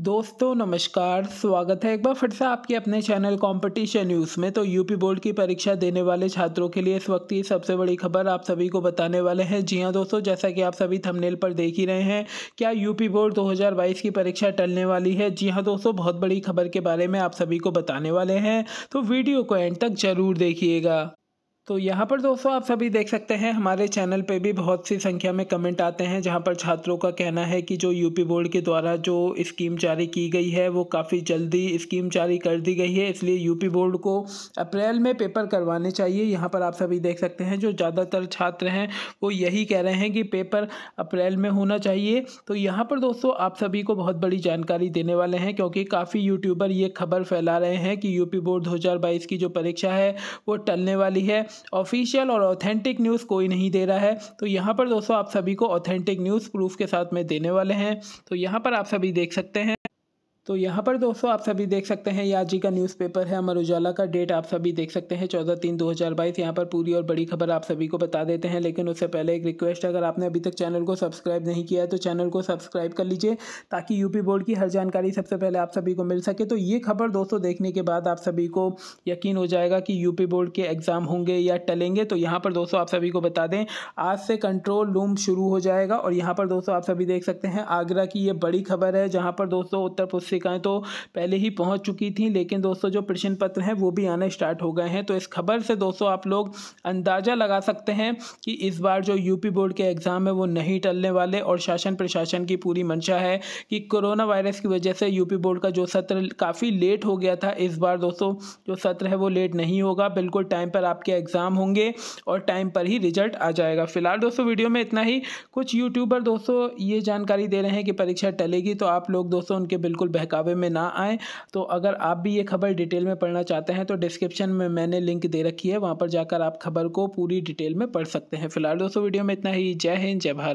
दोस्तों नमस्कार स्वागत है एक बार फिर से आपके अपने चैनल कंपटीशन न्यूज़ में तो यूपी बोर्ड की परीक्षा देने वाले छात्रों के लिए इस वक्त की सबसे बड़ी खबर आप सभी को बताने वाले हैं जी हां दोस्तों जैसा कि आप सभी थंबनेल पर देख ही रहे हैं क्या यूपी बोर्ड 2022 की परीक्षा टलने वाली है जी हाँ दोस्तों बहुत बड़ी खबर के बारे में आप सभी को बताने वाले हैं तो वीडियो को एंड तक ज़रूर देखिएगा तो यहाँ पर दोस्तों आप सभी देख सकते हैं हमारे चैनल पे भी बहुत सी संख्या में कमेंट आते हैं जहाँ पर छात्रों का कहना है कि जो यूपी बोर्ड के द्वारा जो स्कीम जारी की गई है वो काफ़ी जल्दी स्कीम जारी कर दी गई है इसलिए यूपी बोर्ड को अप्रैल में पेपर करवाने चाहिए यहाँ पर आप सभी देख सकते हैं जो ज़्यादातर छात्र हैं वो यही कह रहे हैं कि पेपर अप्रैल में होना चाहिए तो यहाँ पर दोस्तों आप सभी को बहुत बड़ी जानकारी देने वाले हैं क्योंकि काफ़ी यूट्यूबर ये खबर फैला रहे हैं कि यूपी बोर्ड दो की जो परीक्षा है वो टलने वाली है ऑफिशियल और ऑथेंटिक न्यूज़ कोई नहीं दे रहा है तो यहाँ पर दोस्तों आप सभी को ऑथेंटिक न्यूज़ प्रूफ के साथ में देने वाले हैं तो यहाँ पर आप सभी देख सकते हैं तो यहाँ पर दोस्तों आप सभी देख सकते हैं ये आज ही का न्यूज़पेपर है अमर उजाला का डेट आप सभी देख सकते हैं चौदह तीन दो हज़ार बाईस यहाँ पर पूरी और बड़ी खबर आप सभी को बता देते हैं लेकिन उससे पहले एक रिक्वेस्ट अगर आपने अभी तक चैनल को सब्सक्राइब नहीं किया है तो चैनल को सब्सक्राइब कर लीजिए ताकि यूपी बोर्ड की हर जानकारी सबसे पहले आप सभी को मिल सके तो ये खबर दोस्तों देखने के बाद आप सभी को यकीन हो जाएगा कि यूपी बोर्ड के एग्ज़ाम होंगे या टलेंगे तो यहाँ पर दोस्तों आप सभी को बता दें आज से कंट्रोल रूम शुरू हो जाएगा और यहाँ पर दोस्तों आप सभी देख सकते हैं आगरा की ये बड़ी खबर है जहाँ पर दोस्तों उत्तर शिक्षिकाएं तो पहले ही पहुंच चुकी थी लेकिन दोस्तों जो प्रश्न पत्र हैं वो भी आना स्टार्ट हो गए हैं तो इस खबर से दोस्तों आप लोग अंदाज़ा लगा सकते हैं कि इस बार जो यूपी बोर्ड के एग्ज़ाम है वो नहीं टलने वाले और शासन प्रशासन की पूरी मंशा है कि कोरोना वायरस की वजह से यूपी बोर्ड का जो सत्र काफ़ी लेट हो गया था इस बार दोस्तों जो सत्र है वो लेट नहीं होगा बिल्कुल टाइम पर आपके एग्ज़ाम होंगे और टाइम पर ही रिजल्ट आ जाएगा फिलहाल दोस्तों वीडियो में इतना ही कुछ यूट्यूबर दोस्तों ये जानकारी दे रहे हैं कि परीक्षा टलेगी तो आप लोग दोस्तों उनके बिल्कुल बहकावे में ना आए तो अगर आप भी ये खबर डिटेल में पढ़ना चाहते हैं तो डिस्क्रिप्शन में मैंने लिंक दे रखी है वहाँ पर जाकर आप खबर को पूरी डिटेल में पढ़ सकते हैं फिलहाल दोस्तों वीडियो में इतना ही जय हिंद जय भारत